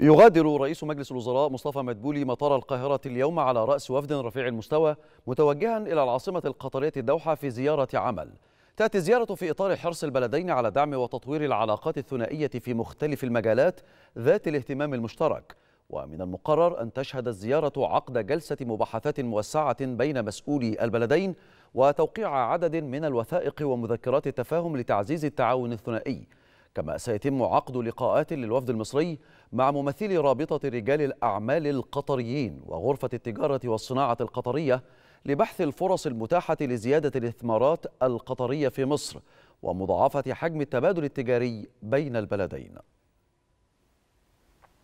يغادر رئيس مجلس الوزراء مصطفى مدبولي مطار القاهرة اليوم على رأس وفد رفيع المستوى متوجها إلى العاصمة القطرية الدوحة في زيارة عمل تأتي الزيارة في إطار حرص البلدين على دعم وتطوير العلاقات الثنائية في مختلف المجالات ذات الاهتمام المشترك ومن المقرر أن تشهد الزيارة عقد جلسة مباحثات موسعة بين مسؤولي البلدين وتوقيع عدد من الوثائق ومذكرات التفاهم لتعزيز التعاون الثنائي كما سيتم عقد لقاءات للوفد المصري مع ممثلي رابطة رجال الأعمال القطريين وغرفة التجارة والصناعة القطرية لبحث الفرص المتاحة لزيادة الاستثمارات القطرية في مصر ومضاعفة حجم التبادل التجاري بين البلدين